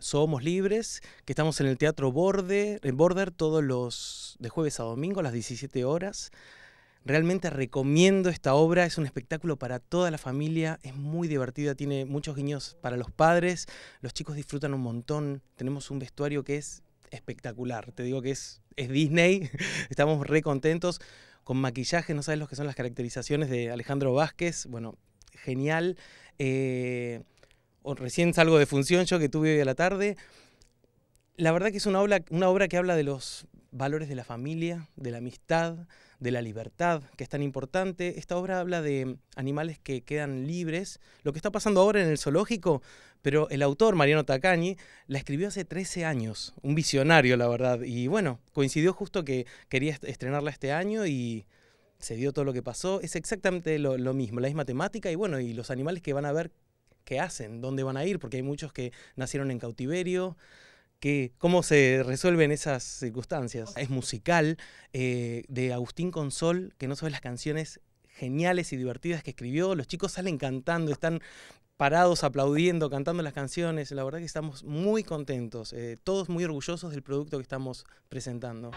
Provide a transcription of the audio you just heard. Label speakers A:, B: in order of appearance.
A: Somos Libres, que estamos en el Teatro Border, en Border todos los de jueves a domingo a las 17 horas. Realmente recomiendo esta obra, es un espectáculo para toda la familia, es muy divertida, tiene muchos guiños para los padres, los chicos disfrutan un montón, tenemos un vestuario que es espectacular, te digo que es, es Disney, estamos re contentos, con maquillaje, no sabes lo que son las caracterizaciones de Alejandro Vázquez, bueno, genial. Eh, recién salgo de función yo que tuve hoy a la tarde. La verdad que es una obra, una obra que habla de los valores de la familia, de la amistad, de la libertad, que es tan importante. Esta obra habla de animales que quedan libres, lo que está pasando ahora en el zoológico, pero el autor, Mariano Tacani, la escribió hace 13 años, un visionario, la verdad. Y bueno, coincidió justo que quería estrenarla este año y se dio todo lo que pasó. Es exactamente lo, lo mismo, la misma temática y bueno, y los animales que van a ver qué hacen, dónde van a ir, porque hay muchos que nacieron en cautiverio. Que, ¿Cómo se resuelven esas circunstancias? Es musical, eh, de Agustín Consol, que no sabes las canciones geniales y divertidas que escribió. Los chicos salen cantando, están parados aplaudiendo, cantando las canciones. La verdad que estamos muy contentos, eh, todos muy orgullosos del producto que estamos presentando.